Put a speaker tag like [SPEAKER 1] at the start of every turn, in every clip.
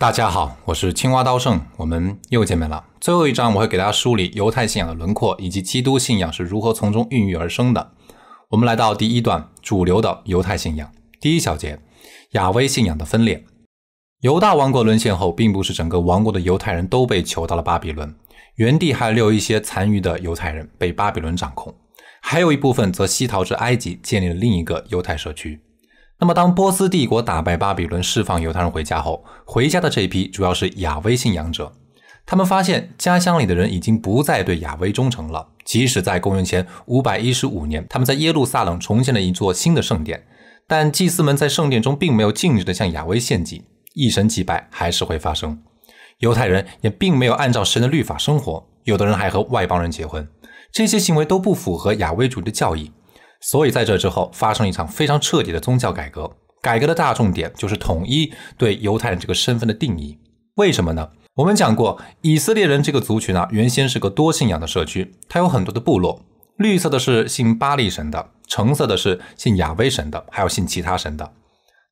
[SPEAKER 1] 大家好，我是青蛙刀圣，我们又见面了。最后一章我会给大家梳理犹太信仰的轮廓，以及基督信仰是如何从中孕育而生的。我们来到第一段，主流的犹太信仰，第一小节，亚威信仰的分裂。犹大王国沦陷后，并不是整个王国的犹太人都被囚到了巴比伦，原地还留有一些残余的犹太人被巴比伦掌控，还有一部分则西逃至埃及，建立了另一个犹太社区。那么，当波斯帝国打败巴比伦，释放犹太人回家后，回家的这批主要是亚威信仰者。他们发现家乡里的人已经不再对亚威忠诚了。即使在公元前515年，他们在耶路撒冷重建了一座新的圣殿，但祭司们在圣殿中并没有禁止的向亚威献祭，一神祭拜还是会发生。犹太人也并没有按照神的律法生活，有的人还和外邦人结婚，这些行为都不符合亚威族的教义。所以，在这之后发生了一场非常彻底的宗教改革。改革的大重点就是统一对犹太人这个身份的定义。为什么呢？我们讲过，以色列人这个族群呢，原先是个多信仰的社区，它有很多的部落。绿色的是信巴利神的，橙色的是信亚威神的，还有信其他神的。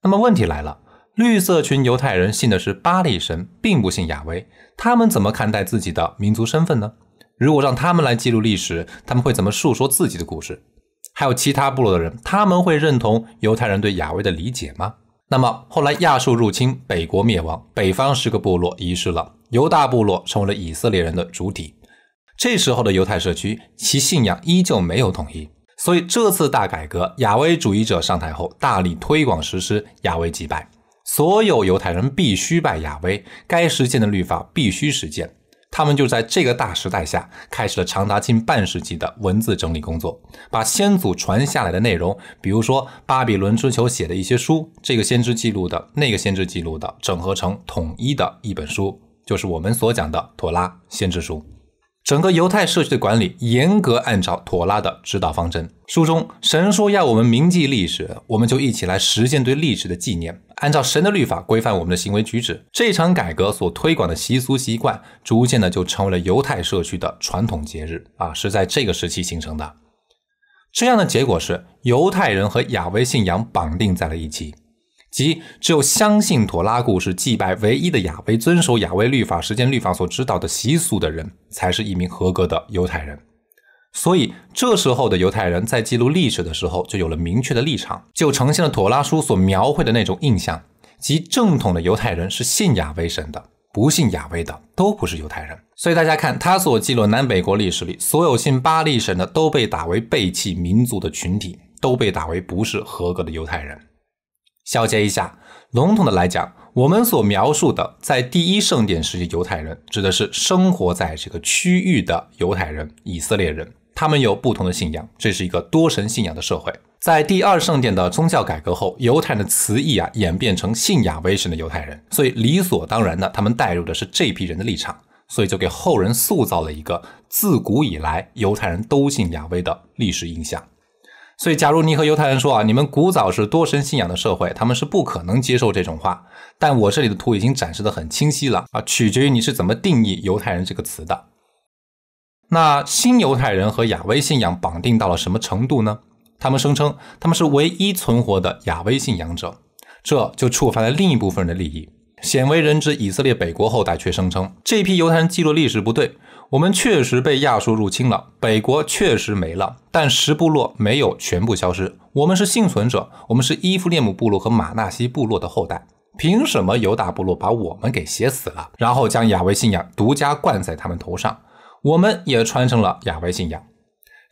[SPEAKER 1] 那么问题来了，绿色群犹太人信的是巴利神，并不信亚威，他们怎么看待自己的民族身份呢？如果让他们来记录历史，他们会怎么述说自己的故事？还有其他部落的人，他们会认同犹太人对亚威的理解吗？那么后来亚述入侵，北国灭亡，北方十个部落遗失了，犹大部落成为了以色列人的主体。这时候的犹太社区，其信仰依旧没有统一，所以这次大改革，亚威主义者上台后，大力推广实施亚威祭拜，所有犹太人必须拜亚威，该实践的律法必须实践。他们就在这个大时代下，开始了长达近半世纪的文字整理工作，把先祖传下来的内容，比如说巴比伦之囚写的一些书，这个先知记录的，那个先知记录的，整合成统一的一本书，就是我们所讲的《妥拉》先知书。整个犹太社区的管理严格按照妥拉的指导方针。书中神说要我们铭记历史，我们就一起来实践对历史的纪念，按照神的律法规范我们的行为举止。这场改革所推广的习俗习惯，逐渐的就成为了犹太社区的传统节日啊，是在这个时期形成的。这样的结果是，犹太人和亚维信仰绑定在了一起。即只有相信妥拉、古是祭拜唯一的亚威、遵守亚威律法、实践律法所指导的习俗的人，才是一名合格的犹太人。所以，这时候的犹太人在记录历史的时候，就有了明确的立场，就呈现了妥拉书所描绘的那种印象：即正统的犹太人是信亚威神的，不信亚威的都不是犹太人。所以，大家看他所记录南北国历史里，所有信巴利神的都被打为背弃民族的群体，都被打为不是合格的犹太人。小结一下，笼统的来讲，我们所描述的在第一圣殿时期犹太人，指的是生活在这个区域的犹太人、以色列人，他们有不同的信仰，这是一个多神信仰的社会。在第二圣殿的宗教改革后，犹太人的词义啊演变成信仰威神的犹太人，所以理所当然的，他们带入的是这批人的立场，所以就给后人塑造了一个自古以来犹太人都信仰威的历史印象。所以，假如你和犹太人说啊，你们古早是多神信仰的社会，他们是不可能接受这种话。但我这里的图已经展示的很清晰了啊，取决于你是怎么定义“犹太人”这个词的。那新犹太人和亚威信仰绑定到了什么程度呢？他们声称他们是唯一存活的亚威信仰者，这就触犯了另一部分人的利益。鲜为人知，以色列北国后代却声称，这批犹太人记录历史不对。我们确实被亚述入侵了，北国确实没了，但十部落没有全部消失。我们是幸存者，我们是伊夫列姆部落和马纳西部落的后代。凭什么犹大部落把我们给写死了，然后将亚维信仰独家冠在他们头上？我们也传承了亚维信仰。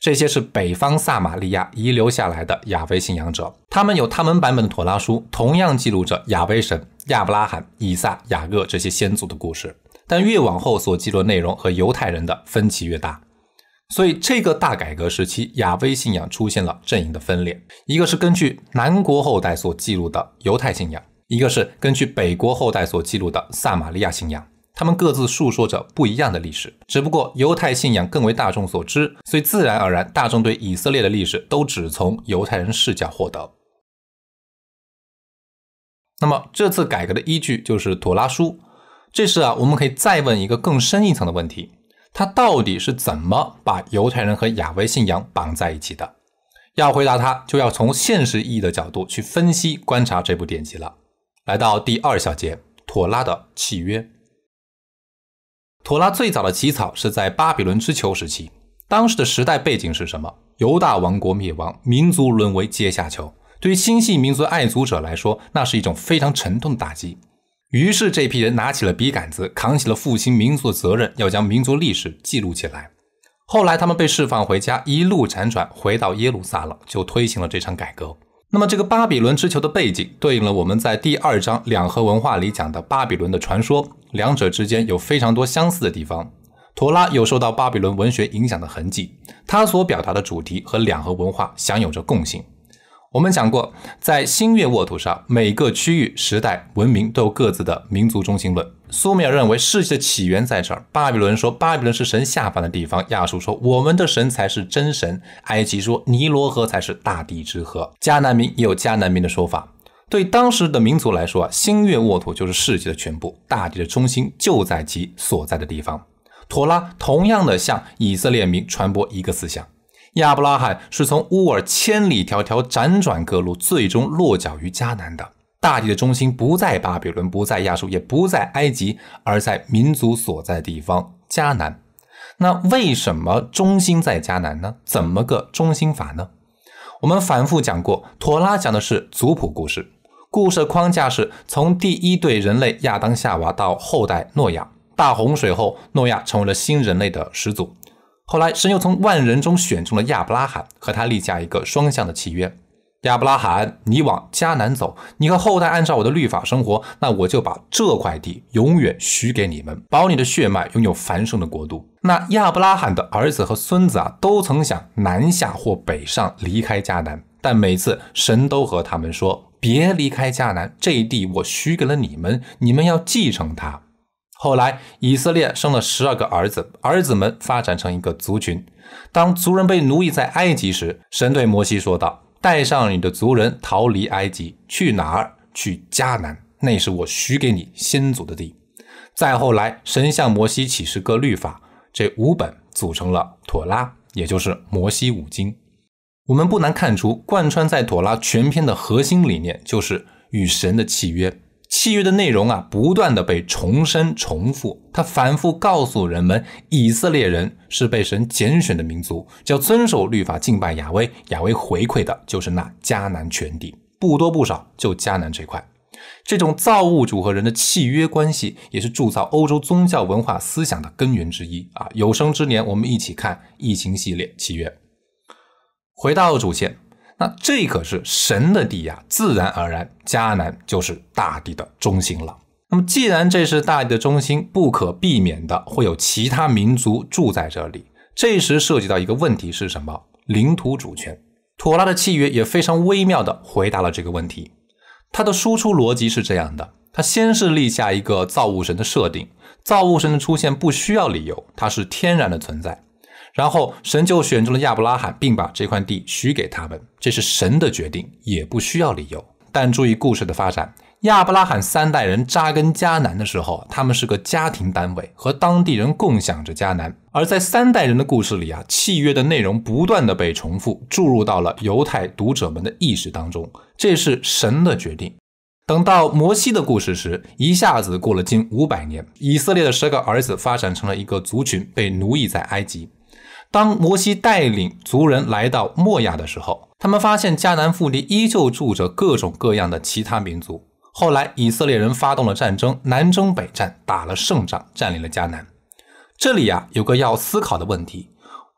[SPEAKER 1] 这些是北方撒玛利亚遗留下来的亚非信仰者，他们有他们版本的托拉书，同样记录着亚威神亚伯拉罕、以撒、雅各这些先祖的故事，但越往后所记录的内容和犹太人的分歧越大。所以这个大改革时期，亚非信仰出现了阵营的分裂，一个是根据南国后代所记录的犹太信仰，一个是根据北国后代所记录的撒玛利亚信仰。他们各自述说着不一样的历史，只不过犹太信仰更为大众所知，所以自然而然，大众对以色列的历史都只从犹太人视角获得。那么，这次改革的依据就是《妥拉》书。这是啊，我们可以再问一个更深一层的问题：他到底是怎么把犹太人和亚维信仰绑在一起的？要回答他，就要从现实意义的角度去分析观察这部典籍了。来到第二小节，《妥拉》的契约。妥拉最早的起草是在巴比伦之囚时期，当时的时代背景是什么？犹大王国灭亡，民族沦为阶下囚，对于心系民族、爱族者来说，那是一种非常沉痛的打击。于是，这批人拿起了笔杆子，扛起了复兴民族的责任，要将民族历史记录起来。后来，他们被释放回家，一路辗转回到耶路撒冷，就推行了这场改革。那么，这个巴比伦之球的背景对应了我们在第二章两河文化里讲的巴比伦的传说，两者之间有非常多相似的地方。陀拉有受到巴比伦文学影响的痕迹，他所表达的主题和两河文化享有着共性。我们讲过，在新月沃土上，每个区域、时代、文明都有各自的民族中心论。苏美尔认为世界的起源在这儿；巴比伦说巴比伦是神下凡的地方；亚述说我们的神才是真神；埃及说尼罗河才是大地之河；迦南民也有迦南民的说法。对当时的民族来说，啊，新月沃土就是世界的全部，大地的中心就在其所在的地方。妥拉同样的向以色列民传播一个思想。亚伯拉罕是从乌尔千里迢迢辗转各路，最终落脚于迦南的。大地的中心不在巴比伦，不在亚述，也不在埃及，而在民族所在地方——迦南。那为什么中心在迦南呢？怎么个中心法呢？我们反复讲过，妥拉讲的是族谱故事，故事框架是从第一对人类亚当夏娃到后代诺亚，大洪水后，诺亚成为了新人类的始祖。后来，神又从万人中选中了亚伯拉罕，和他立下一个双向的契约：亚伯拉罕，你往迦南走，你和后代按照我的律法生活，那我就把这块地永远许给你们，保你的血脉拥有繁盛的国度。那亚伯拉罕的儿子和孙子啊，都曾想南下或北上离开迦南，但每次神都和他们说：“别离开迦南，这地我许给了你们，你们要继承它。”后来，以色列生了十二个儿子，儿子们发展成一个族群。当族人被奴役在埃及时，神对摩西说道：“带上你的族人逃离埃及，去哪儿？去迦南，那是我许给你先祖的地。”再后来，神向摩西启示《歌律法》，这五本组成了《妥拉》，也就是摩西五经。我们不难看出，贯穿在《妥拉》全篇的核心理念就是与神的契约。契约的内容啊，不断的被重申、重复。他反复告诉人们，以色列人是被神拣选的民族，叫遵守律法、敬拜亚威。亚威回馈的就是那迦南全地，不多不少，就迦南这块。这种造物主和人的契约关系，也是铸造欧洲宗教文化思想的根源之一啊！有生之年，我们一起看《异形》系列契约。回到主线。那这可是神的地呀，自然而然，迦南就是大地的中心了。那么，既然这是大地的中心，不可避免的会有其他民族住在这里。这时涉及到一个问题是什么？领土主权。妥拉的契约也非常微妙的回答了这个问题。它的输出逻辑是这样的：它先是立下一个造物神的设定，造物神的出现不需要理由，它是天然的存在。然后神就选中了亚伯拉罕，并把这块地许给他们。这是神的决定，也不需要理由。但注意故事的发展，亚伯拉罕三代人扎根迦南的时候，他们是个家庭单位，和当地人共享着迦南。而在三代人的故事里啊，契约的内容不断的被重复注入到了犹太读者们的意识当中。这是神的决定。等到摩西的故事时，一下子过了近五百年，以色列的十个儿子发展成了一个族群，被奴役在埃及。当摩西带领族人来到莫亚的时候，他们发现迦南腹地依旧住着各种各样的其他民族。后来以色列人发动了战争，南征北战，打了胜仗，占领了迦南。这里啊，有个要思考的问题：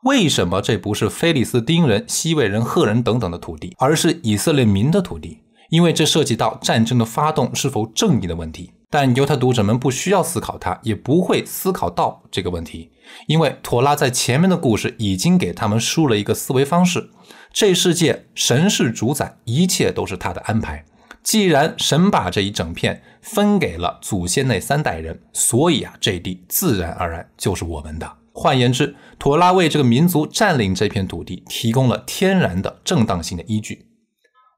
[SPEAKER 1] 为什么这不是菲利斯丁人、西魏人、赫人等等的土地，而是以色列民的土地？因为这涉及到战争的发动是否正义的问题。但犹太读者们不需要思考，它，也不会思考到这个问题，因为妥拉在前面的故事已经给他们输了一个思维方式：这世界神是主宰，一切都是他的安排。既然神把这一整片分给了祖先那三代人，所以啊，这地自然而然就是我们的。换言之，妥拉为这个民族占领这片土地提供了天然的正当性的依据。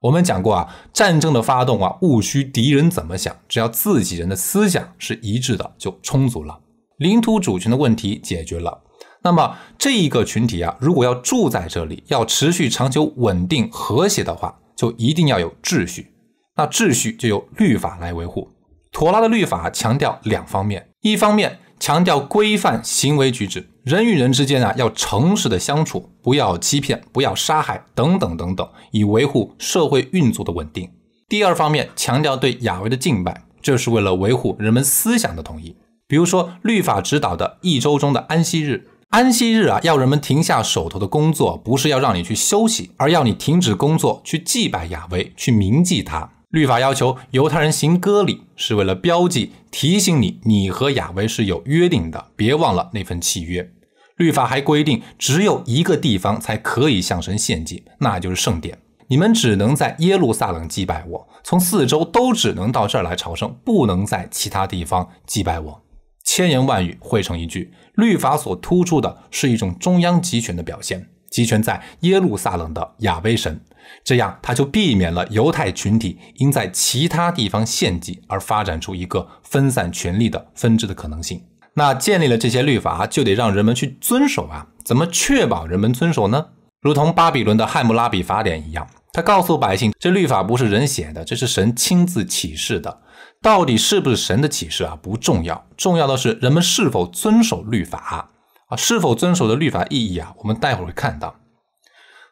[SPEAKER 1] 我们讲过啊，战争的发动啊，务需敌人怎么想，只要自己人的思想是一致的就充足了。领土主权的问题解决了，那么这一个群体啊，如果要住在这里，要持续长久稳定和谐的话，就一定要有秩序。那秩序就由律法来维护。妥拉的律法强调两方面，一方面。强调规范行为举止，人与人之间啊要诚实的相处，不要欺骗，不要杀害等等等等，以维护社会运作的稳定。第二方面强调对雅维的敬拜，这是为了维护人们思想的统一。比如说律法指导的一周中的安息日，安息日啊要人们停下手头的工作，不是要让你去休息，而要你停止工作去祭拜雅维，去铭记他。律法要求犹太人行割礼，是为了标记、提醒你，你和亚维是有约定的，别忘了那份契约。律法还规定，只有一个地方才可以向神献祭，那就是圣殿。你们只能在耶路撒冷祭拜我，从四周都只能到这儿来朝圣，不能在其他地方祭拜我。千言万语汇成一句：律法所突出的是一种中央集权的表现，集权在耶路撒冷的亚维神。这样他就避免了犹太群体因在其他地方献祭而发展出一个分散权力的分支的可能性。那建立了这些律法，就得让人们去遵守啊？怎么确保人们遵守呢？如同巴比伦的汉谟拉比法典一样，他告诉百姓，这律法不是人写的，这是神亲自启示的。到底是不是神的启示啊？不重要，重要的是人们是否遵守律法啊？是否遵守的律法意义啊？我们待会儿会看到。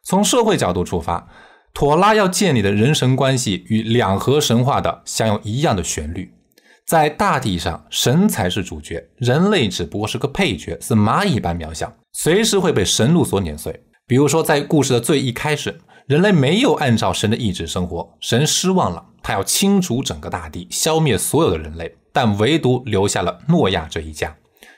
[SPEAKER 1] 从社会角度出发。妥拉要建立的人神关系与两河神话的相有一样的旋律，在大地上，神才是主角，人类只不过是个配角，似蚂蚁般渺小，随时会被神怒所碾碎。比如说，在故事的最一开始，人类没有按照神的意志生活，神失望了，他要清除整个大地，消灭所有的人类，但唯独留下了诺亚这一家。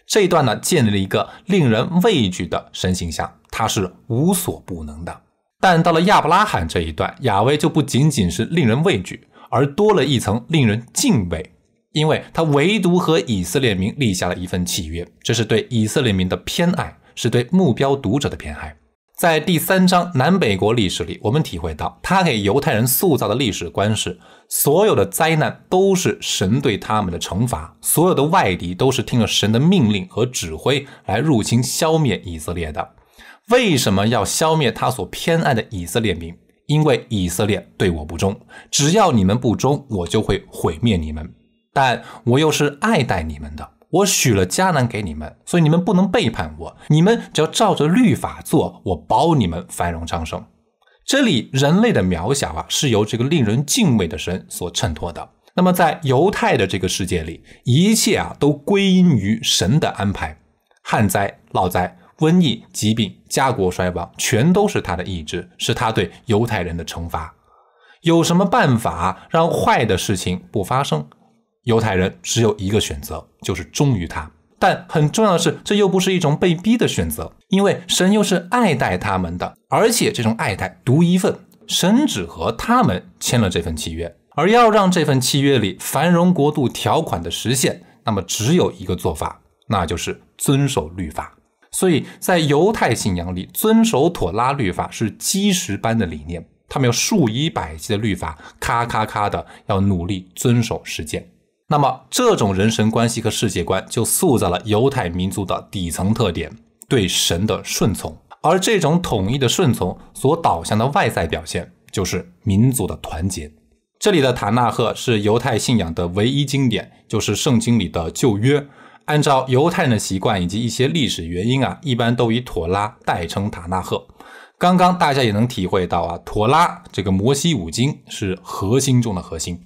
[SPEAKER 1] 这一段呢，建立了一个令人畏惧的神形象，他是无所不能的。但到了亚伯拉罕这一段，亚威就不仅仅是令人畏惧，而多了一层令人敬畏，因为他唯独和以色列民立下了一份契约，这是对以色列民的偏爱，是对目标读者的偏爱。在第三章南北国历史里，我们体会到他给犹太人塑造的历史观是：所有的灾难都是神对他们的惩罚，所有的外敌都是听了神的命令和指挥来入侵消灭以色列的。为什么要消灭他所偏爱的以色列民？因为以色列对我不忠，只要你们不忠，我就会毁灭你们。但我又是爱戴你们的，我许了迦南给你们，所以你们不能背叛我。你们只要照着律法做，我保你们繁荣昌盛。这里人类的渺小啊，是由这个令人敬畏的神所衬托的。那么在犹太的这个世界里，一切啊都归因于神的安排，旱灾、涝灾。瘟疫、疾病、家国衰亡，全都是他的意志，是他对犹太人的惩罚。有什么办法让坏的事情不发生？犹太人只有一个选择，就是忠于他。但很重要的是，这又不是一种被逼的选择，因为神又是爱戴他们的，而且这种爱戴独一份，神只和他们签了这份契约。而要让这份契约里繁荣国度条款的实现，那么只有一个做法，那就是遵守律法。所以在犹太信仰里，遵守妥拉律法是基石般的理念。他们有数以百计的律法，咔咔咔的要努力遵守实践。那么，这种人神关系和世界观就塑造了犹太民族的底层特点——对神的顺从。而这种统一的顺从所导向的外在表现，就是民族的团结。这里的塔纳赫是犹太信仰的唯一经典，就是圣经里的旧约。按照犹太人的习惯以及一些历史原因啊，一般都以妥拉代称塔纳赫。刚刚大家也能体会到啊，妥拉这个摩西五经是核心中的核心。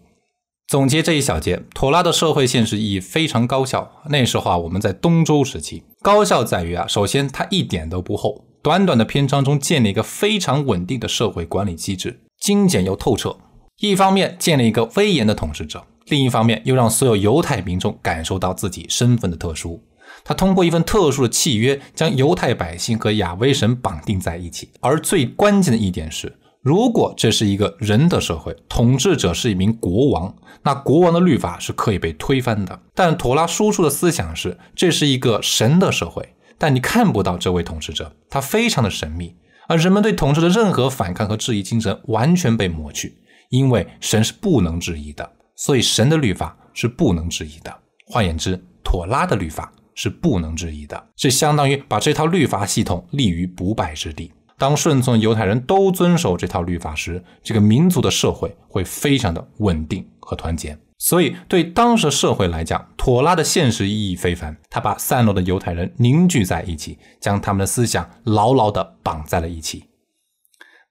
[SPEAKER 1] 总结这一小节，妥拉的社会现实意义非常高效。那时候啊，我们在东周时期高效在于啊，首先它一点都不厚，短短的篇章中建立一个非常稳定的社会管理机制，精简又透彻。一方面建立一个威严的统治者。另一方面，又让所有犹太民众感受到自己身份的特殊。他通过一份特殊的契约，将犹太百姓和亚威神绑定在一起。而最关键的一点是，如果这是一个人的社会，统治者是一名国王，那国王的律法是可以被推翻的。但妥拉输出的思想是，这是一个神的社会。但你看不到这位统治者，他非常的神秘，而人们对统治的任何反抗和质疑精神完全被抹去，因为神是不能质疑的。所以，神的律法是不能质疑的。换言之，妥拉的律法是不能质疑的。这相当于把这套律法系统立于不败之地。当顺从犹太人都遵守这套律法时，这个民族的社会会非常的稳定和团结。所以，对当时社会来讲，妥拉的现实意义非凡。他把散落的犹太人凝聚在一起，将他们的思想牢牢地绑在了一起。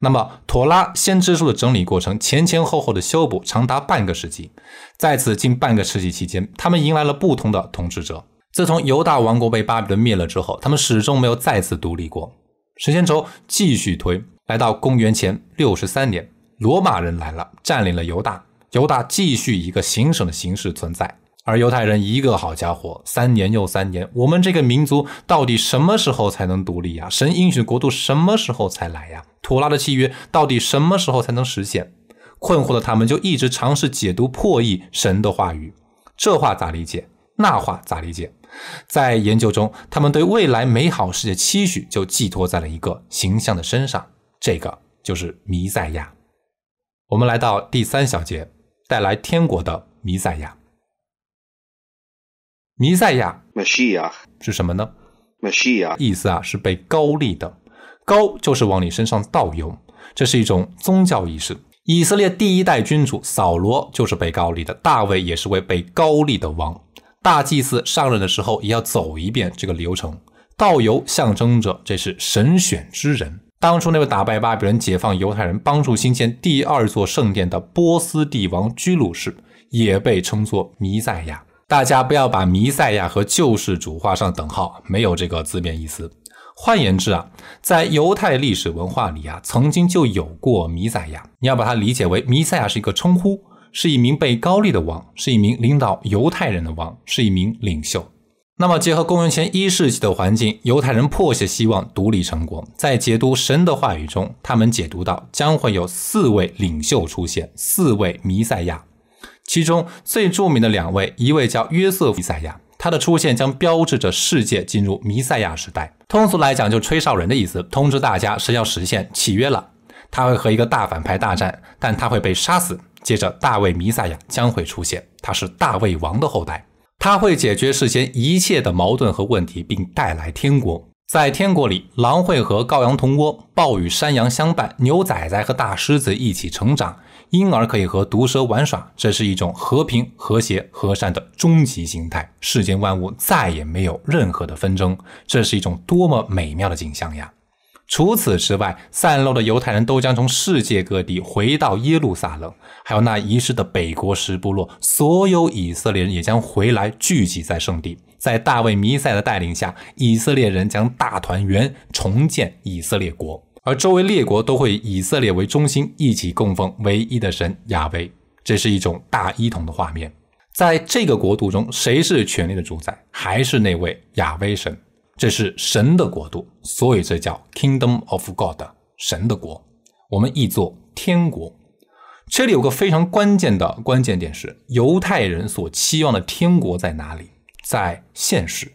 [SPEAKER 1] 那么，妥拉先知书的整理过程，前前后后的修补长达半个世纪。在此近半个世纪期间，他们迎来了不同的统治者。自从犹大王国被巴比伦灭了之后，他们始终没有再次独立过。时间轴继续推，来到公元前六十三年，罗马人来了，占领了犹大。犹大继续以一个行省的形式存在。而犹太人一个好家伙，三年又三年，我们这个民族到底什么时候才能独立呀？神应许的国度什么时候才来呀？妥拉的契约到底什么时候才能实现？困惑的他们就一直尝试解读破译神的话语，这话咋理解？那话咋理解？在研究中，他们对未来美好世界期许就寄托在了一个形象的身上，这个就是弥赛亚。我们来到第三小节，带来天国的弥赛亚。弥赛亚 m a s h i a h 是什么呢 m a s h i a h 意思啊是被高利的，高就是往你身上倒油，这是一种宗教仪式。以色列第一代君主扫罗就是被高利的，大卫也是位被高利的王。大祭司上任的时候也要走一遍这个流程，倒油象征着这是神选之人。当初那位打败巴比伦、解放犹太人、帮助兴建第二座圣殿的波斯帝王居鲁士，也被称作弥赛亚。大家不要把弥赛亚和救世主画上等号，没有这个字面意思。换言之啊，在犹太历史文化里啊，曾经就有过弥赛亚。你要把它理解为弥赛亚是一个称呼，是一名被高利的王，是一名领导犹太人的王，是一名领袖。那么结合公元前一世纪的环境，犹太人迫切希望独立成国。在解读神的话语中，他们解读到将会有四位领袖出现，四位弥赛亚。其中最著名的两位，一位叫约瑟夫·弥赛亚，他的出现将标志着世界进入弥赛亚时代。通俗来讲，就吹哨人的意思，通知大家是要实现契约了。他会和一个大反派大战，但他会被杀死。接着，大卫·弥赛亚将会出现，他是大卫王的后代，他会解决世间一切的矛盾和问题，并带来天国。在天国里，狼会和羔羊同窝，豹与山羊相伴，牛崽崽和大狮子一起成长。婴儿可以和毒蛇玩耍，这是一种和平、和谐、和善的终极形态。世间万物再也没有任何的纷争，这是一种多么美妙的景象呀！除此之外，散落的犹太人都将从世界各地回到耶路撒冷，还有那遗失的北国十部落，所有以色列人也将回来聚集在圣地。在大卫·弥赛的带领下，以色列人将大团圆，重建以色列国。而周围列国都会以色列为中心，一起供奉唯一的神亚威，这是一种大一统的画面。在这个国度中，谁是权力的主宰？还是那位亚威神？这是神的国度，所以这叫 Kingdom of God，神的国。我们译作天国。这里有个非常关键的关键点是，犹太人所期望的天国在哪里？在现实。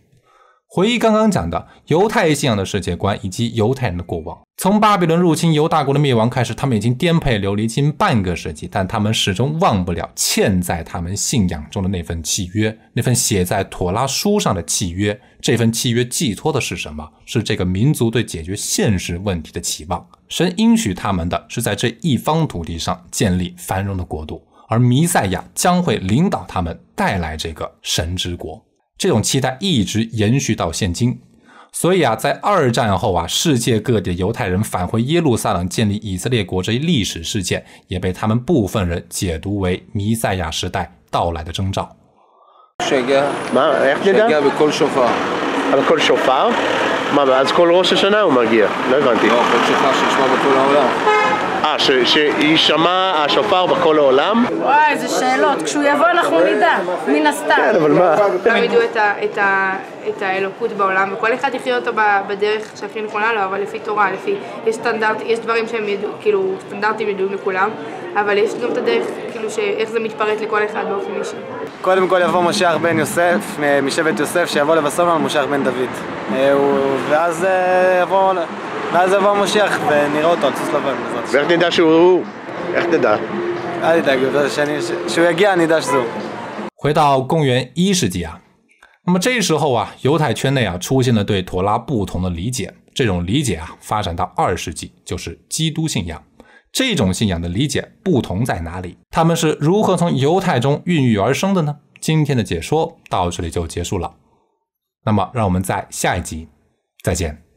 [SPEAKER 1] 回忆刚刚讲的犹太信仰的世界观以及犹太人的过往，从巴比伦入侵犹大国的灭亡开始，他们已经颠沛流离近半个世纪，但他们始终忘不了嵌在他们信仰中的那份契约，那份写在妥拉书上的契约。这份契约寄托的是什么？是这个民族对解决现实问题的期望。神应许他们的是在这一方土地上建立繁荣的国度，而弥赛亚将会领导他们，带来这个神之国。这种期待一直延续到现今，所以啊，在二战后啊，世界各地的犹太人返回耶路撒冷建立以色列国这一历史事件，也被他们部分人解读为弥赛亚时代到来的征兆。אה, שיישמע השופר בכל העולם? וואי, איזה שאלות. כשהוא יבוא אנחנו נדע, מן הסתם. כן, אבל מה? כולם לא ידעו את האלוקות בעולם, וכל אחד יחיה אותו בדרך שהכי נכונה לו, אבל לפי תורה, לפי... יש סטנדרט, יש דברים שהם ידעו, כאילו, סטנדרטים ידועים לכולם, אבל יש גם את הדרך, כאילו, איך זה מתפרט לכל אחד באופן אישי. קודם כל יבוא משה ארבן יוסף, משבט יוסף, שיבוא לבסוף, לנו משיח בן דוד. אה, ואז אה, יבוא... 回到公元一世纪啊，那么这时候啊，犹太圈内啊出现了对妥拉不同的理解，这种理解啊发展到二世纪就是基督信仰，这种信仰的理解不同在哪里？他们是如何从犹太中孕育而生的呢？今天的解说到这里就结束了，那么让我们在下一集再见。